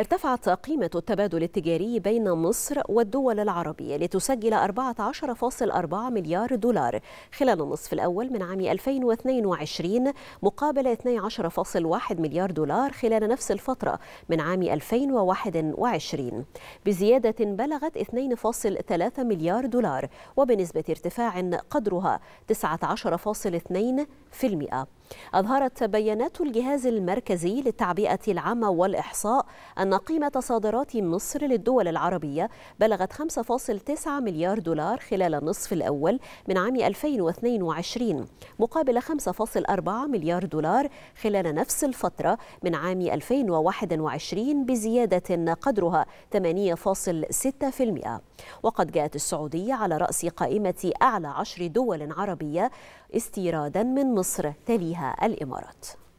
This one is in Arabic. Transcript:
ارتفعت قيمة التبادل التجاري بين مصر والدول العربية لتسجل 14.4 مليار دولار خلال النصف الأول من عام 2022 مقابل 12.1 مليار دولار خلال نفس الفترة من عام 2021 بزيادة بلغت 2.3 مليار دولار وبنسبة ارتفاع قدرها 19.2% أظهرت بيانات الجهاز المركزي للتعبئة العامة والإحصاء أن قيمة صادرات مصر للدول العربية بلغت 5.9 مليار دولار خلال النصف الأول من عام 2022 مقابل 5.4 مليار دولار خلال نفس الفترة من عام 2021 بزيادة قدرها 8.6%. وقد جاءت السعودية على رأس قائمة أعلى عشر دول عربية استيرادا من مصر تليها الإمارات